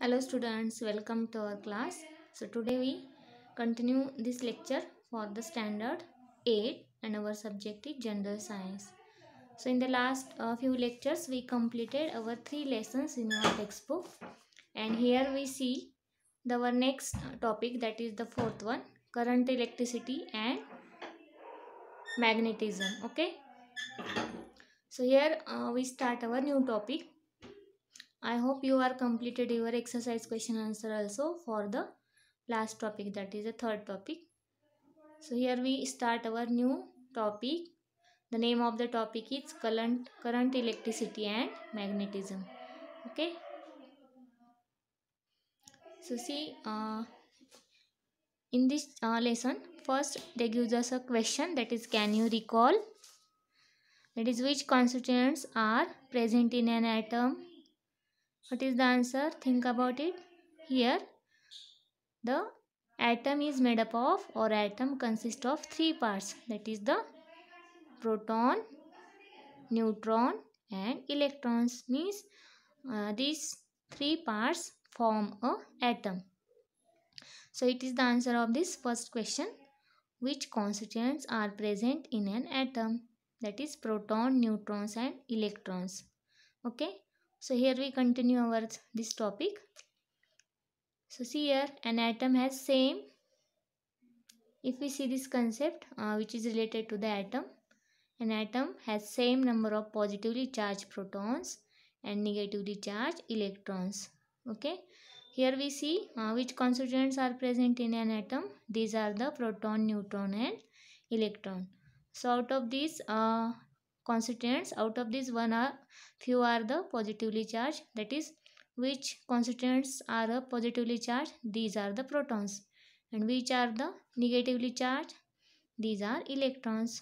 hello students welcome to our class so today we continue this lecture for the standard 8 and our subject is general science so in the last uh, few lectures we completed our three lessons in our textbook and here we see the, our next topic that is the fourth one current electricity and magnetism okay so here uh, we start our new topic I hope you are completed your exercise question answer also for the last topic that is the third topic. So here we start our new topic. The name of the topic is current, current electricity and magnetism. Okay. So see uh, in this uh, lesson first they gives us a question that is can you recall that is which constituents are present in an atom what is the answer think about it here the atom is made up of or atom consists of three parts that is the proton neutron and electrons means uh, these three parts form a atom so it is the answer of this first question which constituents are present in an atom that is proton neutrons and electrons okay so here we continue our this topic so see here an atom has same if we see this concept uh, which is related to the atom an atom has same number of positively charged protons and negatively charged electrons okay here we see uh, which constituents are present in an atom these are the proton neutron and electron so out of these uh, constituents out of this one are few are the positively charged that is which constituents are a positively charged these are the protons and which are the negatively charged these are electrons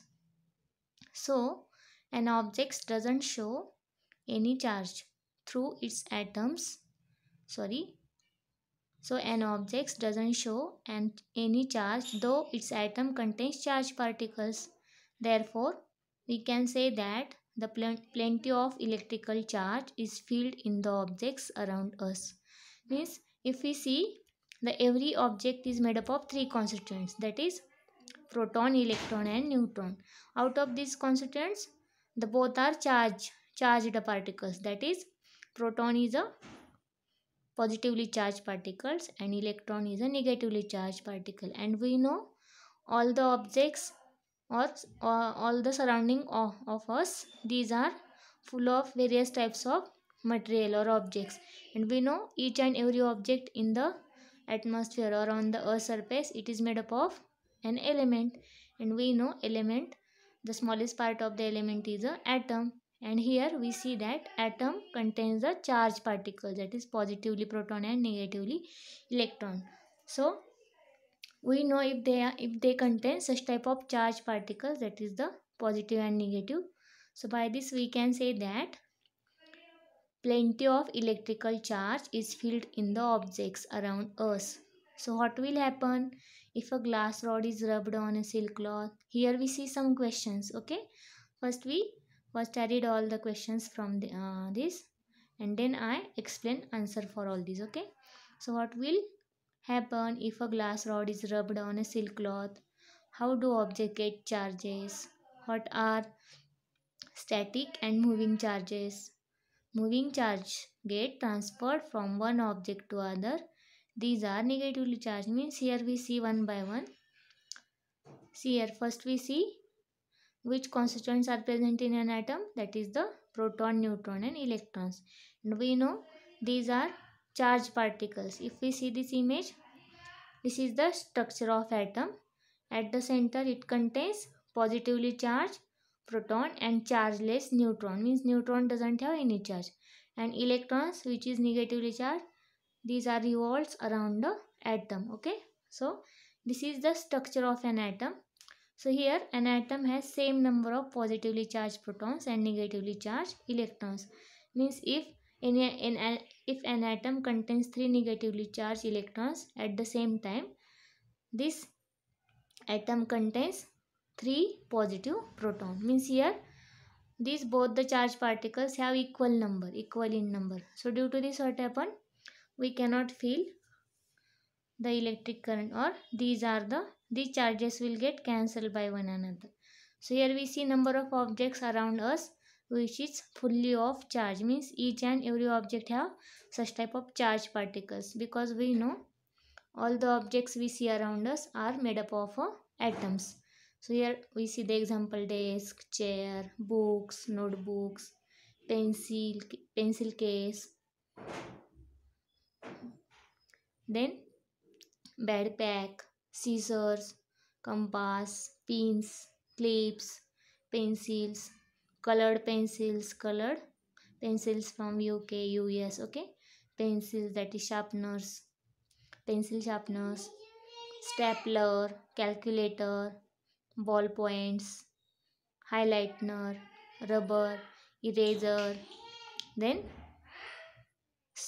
so an object doesn't show any charge through its atoms sorry so an object doesn't show and any charge though its atom contains charged particles therefore we can say that the pl plenty of electrical charge is filled in the objects around us means if we see the every object is made up of three constituents that is proton electron and neutron out of these constituents the both are charge charged particles that is proton is a positively charged particles and electron is a negatively charged particle and we know all the objects or uh, all the surrounding of, uh, of us these are full of various types of material or objects and we know each and every object in the atmosphere or on the earth surface it is made up of an element and we know element the smallest part of the element is a atom and here we see that atom contains the charged particles that is positively proton and negatively electron so we know if they are, if they contain such type of charge particles that is the positive and negative so by this we can say that plenty of electrical charge is filled in the objects around us so what will happen if a glass rod is rubbed on a silk cloth here we see some questions okay first we first I read all the questions from the, uh, this and then I explain answer for all these okay so what will happen if a glass rod is rubbed on a silk cloth? How do objects get charges? What are static and moving charges? Moving charge get transferred from one object to other. These are negatively charged means here we see one by one. See here first we see which constituents are present in an atom that is the proton, neutron and electrons. And we know these are charged particles. If we see this image this is the structure of atom. At the center it contains positively charged proton and chargeless neutron means neutron doesn't have any charge and electrons which is negatively charged these are revolves around the atom okay so this is the structure of an atom so here an atom has same number of positively charged protons and negatively charged electrons means if in, a, in a, if an atom contains three negatively charged electrons at the same time this atom contains three positive protons. means here these both the charged particles have equal number equal in number so due to this what happen we cannot feel the electric current or these are the these charges will get cancelled by one another so here we see number of objects around us which is fully of charge means each and every object have such type of charge particles because we know all the objects we see around us are made up of uh, atoms so here we see the example desk chair books notebooks pencil pencil case then backpack scissors compass pins clips pencils colored pencils colored pencils from uk us okay pencils that is sharpeners pencil sharpeners stapler calculator ballpoints highlighter rubber eraser then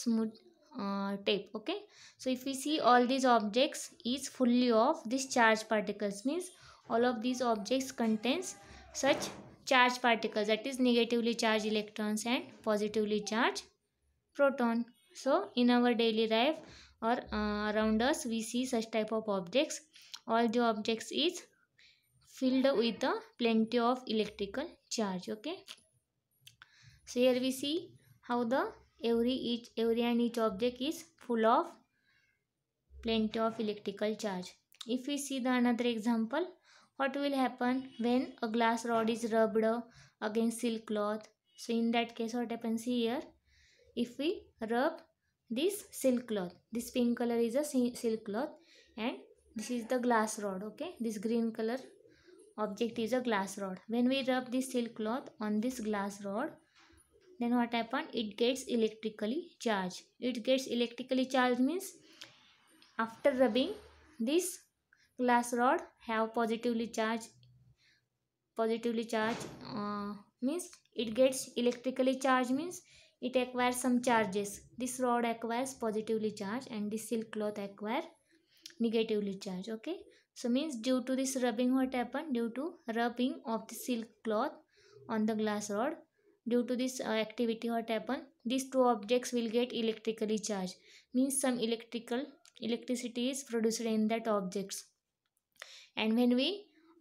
smooth uh, tape okay so if we see all these objects is fully of this particles means all of these objects contains such charge particle that is negatively charge electrons and positively charge proton so in our daily life और around us we see such type of objects all जो objects is filled with a plenty of electrical charge okay so here we see how the every each every and each object is full of plenty of electrical charge if you see the another example what will happen when a glass rod is rubbed against silk cloth so in that case what happens here if we rub this silk cloth this pink color is a silk cloth and this is the glass rod okay this green color object is a glass rod when we rub this silk cloth on this glass rod then what happens? it gets electrically charged it gets electrically charged means after rubbing this glass rod have positively charged positively charged uh, means it gets electrically charged means it acquires some charges this rod acquires positively charge and this silk cloth acquire negatively charge okay so means due to this rubbing what happened due to rubbing of the silk cloth on the glass rod due to this uh, activity what happened these two objects will get electrically charged means some electrical electricity is produced in that objects and when we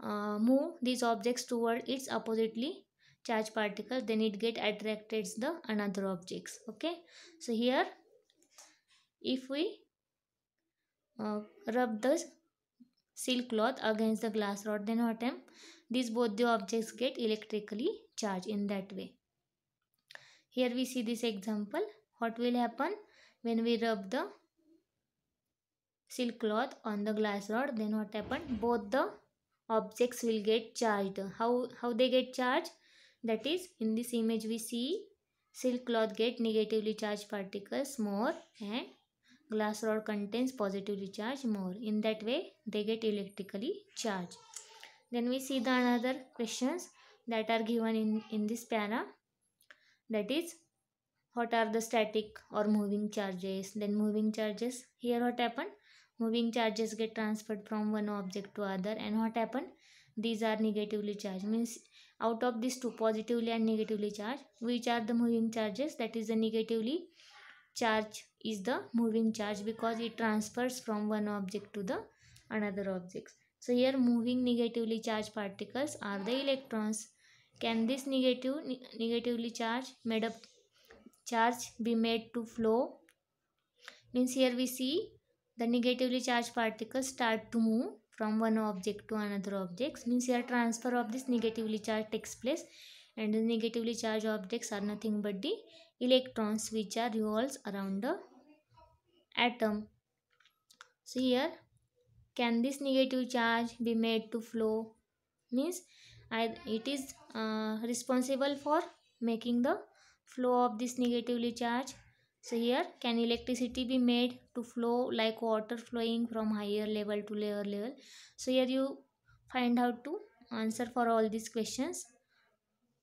uh, move these objects toward its oppositely charged particle then it get attracted the another objects okay so here if we uh, rub the silk cloth against the glass rod then what am these both the objects get electrically charged in that way here we see this example what will happen when we rub the silk cloth on the glass rod then what happened both the objects will get charged how how they get charged that is in this image we see silk cloth get negatively charged particles more and glass rod contains positively charged more in that way they get electrically charged then we see the another questions that are given in in this para that is what are the static or moving charges then moving charges here what happened moving charges get transferred from one object to other and what happen these are negatively charged means out of these two positively and negatively charged which are the moving charges that is the negatively charge is the moving charge because it transfers from one object to the another object so here moving negatively charged particles are the electrons can this negative negatively charged made up charge be made to flow means here we see the negatively charged particles start to move from one object to another object means here transfer of this negatively charged takes place and the negatively charged objects are nothing but the electrons which are revolves around the atom so here can this negative charge be made to flow means it is uh, responsible for making the flow of this negatively charged so here can electricity be made to flow like water flowing from higher level to lower level. So here you find out to answer for all these questions.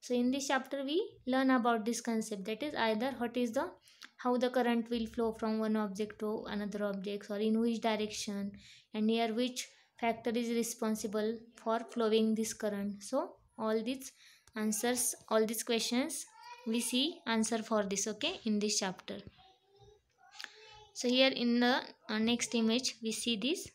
So in this chapter we learn about this concept that is either what is the how the current will flow from one object to another object or in which direction and near which factor is responsible for flowing this current. So all these answers all these questions we see answer for this okay in this chapter so here in the uh, next image we see this